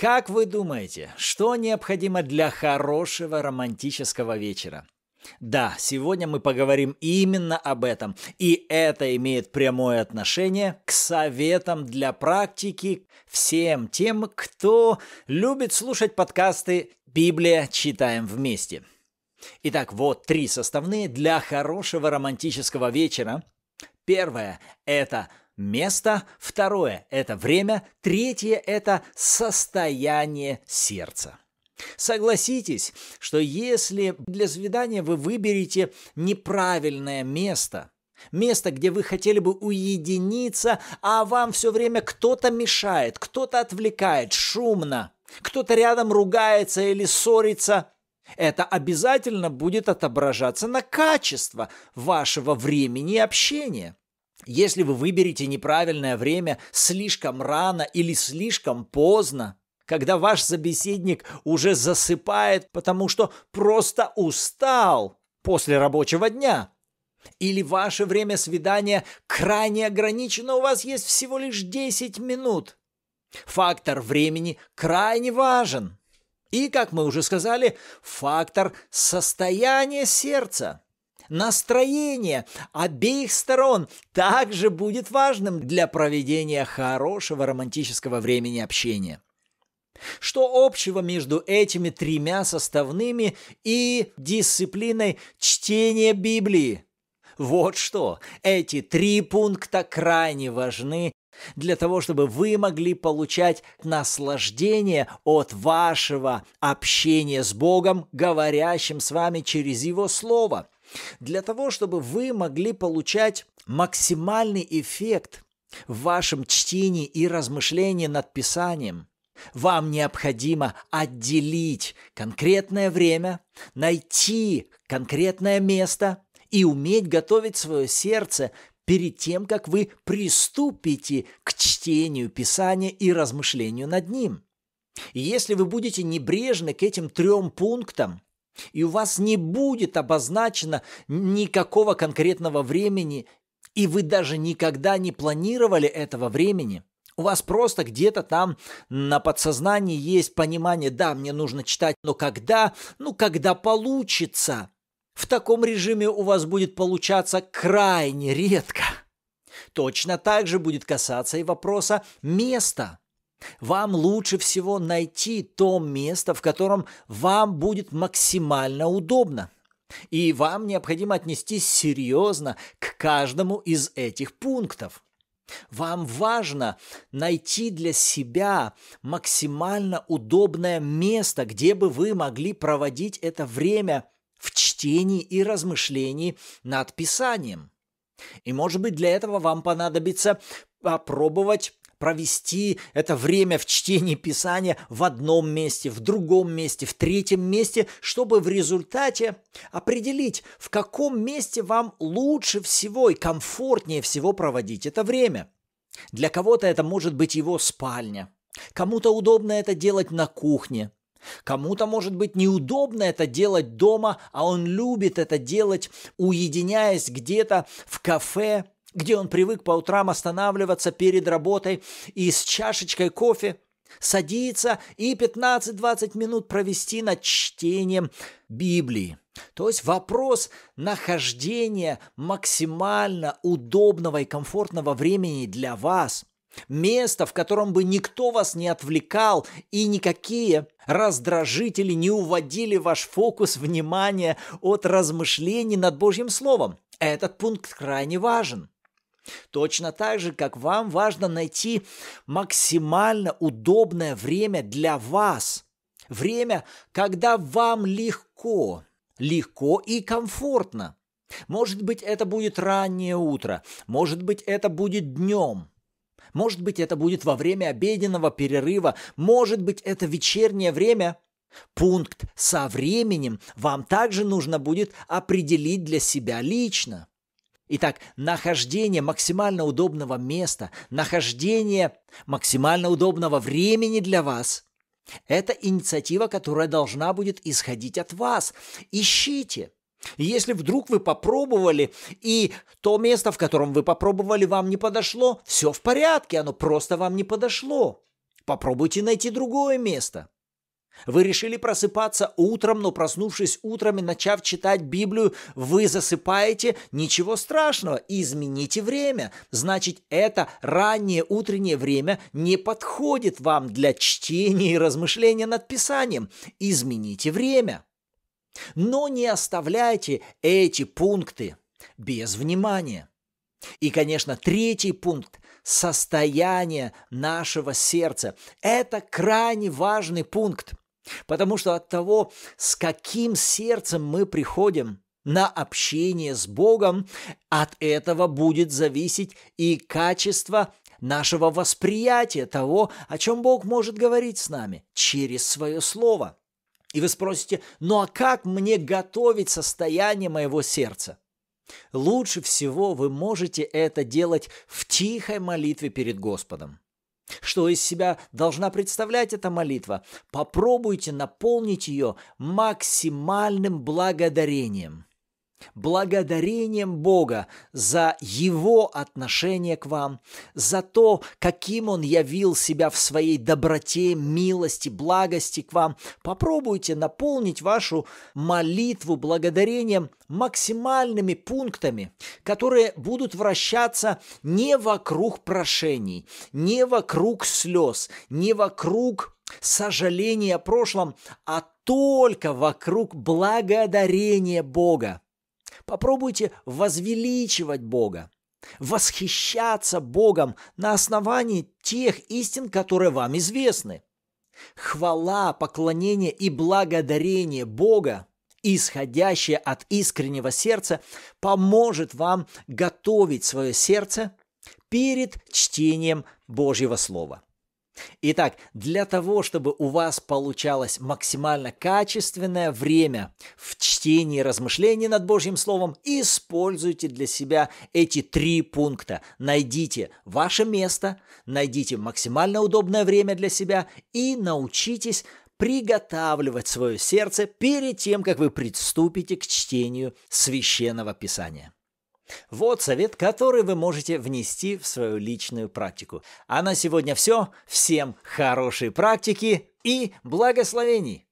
Как вы думаете, что необходимо для хорошего романтического вечера? Да, сегодня мы поговорим именно об этом, и это имеет прямое отношение к советам для практики всем тем, кто любит слушать подкасты «Библия. Читаем вместе». Итак, вот три составные для хорошего романтического вечера. Первое – это Место второе – это время, третье – это состояние сердца. Согласитесь, что если для свидания вы выберете неправильное место, место, где вы хотели бы уединиться, а вам все время кто-то мешает, кто-то отвлекает, шумно, кто-то рядом ругается или ссорится, это обязательно будет отображаться на качество вашего времени и общения – если вы выберете неправильное время слишком рано или слишком поздно, когда ваш собеседник уже засыпает, потому что просто устал после рабочего дня, или ваше время свидания крайне ограничено, у вас есть всего лишь 10 минут. Фактор времени крайне важен. И, как мы уже сказали, фактор состояния сердца – настроение обеих сторон также будет важным для проведения хорошего романтического времени общения. Что общего между этими тремя составными и дисциплиной чтения Библии? Вот что, эти три пункта крайне важны для того, чтобы вы могли получать наслаждение от вашего общения с Богом, говорящим с вами через Его Слово – для того, чтобы вы могли получать максимальный эффект в вашем чтении и размышлении над Писанием, вам необходимо отделить конкретное время, найти конкретное место и уметь готовить свое сердце перед тем, как вы приступите к чтению Писания и размышлению над ним. И если вы будете небрежны к этим трем пунктам, и у вас не будет обозначено никакого конкретного времени, и вы даже никогда не планировали этого времени. У вас просто где-то там на подсознании есть понимание, да, мне нужно читать, но когда? Ну, когда получится. В таком режиме у вас будет получаться крайне редко. Точно так же будет касаться и вопроса места. Вам лучше всего найти то место, в котором вам будет максимально удобно. И вам необходимо отнестись серьезно к каждому из этих пунктов. Вам важно найти для себя максимально удобное место, где бы вы могли проводить это время в чтении и размышлении над Писанием. И, может быть, для этого вам понадобится попробовать провести это время в чтении Писания в одном месте, в другом месте, в третьем месте, чтобы в результате определить, в каком месте вам лучше всего и комфортнее всего проводить это время. Для кого-то это может быть его спальня, кому-то удобно это делать на кухне, Кому-то, может быть, неудобно это делать дома, а он любит это делать, уединяясь где-то в кафе где он привык по утрам останавливаться перед работой и с чашечкой кофе садиться и 15-20 минут провести над чтением Библии. То есть вопрос нахождения максимально удобного и комфортного времени для вас, места, в котором бы никто вас не отвлекал и никакие раздражители не уводили ваш фокус внимания от размышлений над Божьим Словом. Этот пункт крайне важен. Точно так же, как вам важно найти максимально удобное время для вас. Время, когда вам легко, легко и комфортно. Может быть, это будет раннее утро, может быть, это будет днем, может быть, это будет во время обеденного перерыва, может быть, это вечернее время. Пункт со временем вам также нужно будет определить для себя лично. Итак, нахождение максимально удобного места, нахождение максимально удобного времени для вас – это инициатива, которая должна будет исходить от вас. Ищите. Если вдруг вы попробовали, и то место, в котором вы попробовали, вам не подошло, все в порядке, оно просто вам не подошло. Попробуйте найти другое место – вы решили просыпаться утром, но проснувшись утром и начав читать Библию, вы засыпаете, ничего страшного, измените время. Значит, это раннее утреннее время не подходит вам для чтения и размышления над Писанием. Измените время. Но не оставляйте эти пункты без внимания. И, конечно, третий пункт – состояние нашего сердца. Это крайне важный пункт. Потому что от того, с каким сердцем мы приходим на общение с Богом, от этого будет зависеть и качество нашего восприятия того, о чем Бог может говорить с нами через свое слово. И вы спросите, ну а как мне готовить состояние моего сердца? Лучше всего вы можете это делать в тихой молитве перед Господом. Что из себя должна представлять эта молитва? Попробуйте наполнить ее максимальным благодарением благодарением Бога за Его отношение к вам, за то, каким Он явил себя в своей доброте, милости, благости к вам. Попробуйте наполнить вашу молитву благодарением максимальными пунктами, которые будут вращаться не вокруг прошений, не вокруг слез, не вокруг сожаления о прошлом, а только вокруг благодарения Бога. Попробуйте возвеличивать Бога, восхищаться Богом на основании тех истин, которые вам известны. Хвала, поклонение и благодарение Бога, исходящее от искреннего сердца, поможет вам готовить свое сердце перед чтением Божьего Слова – Итак, для того, чтобы у вас получалось максимально качественное время в чтении и размышлении над Божьим Словом, используйте для себя эти три пункта. Найдите ваше место, найдите максимально удобное время для себя и научитесь приготавливать свое сердце перед тем, как вы приступите к чтению священного писания. Вот совет, который вы можете внести в свою личную практику. А на сегодня все. Всем хорошей практики и благословений!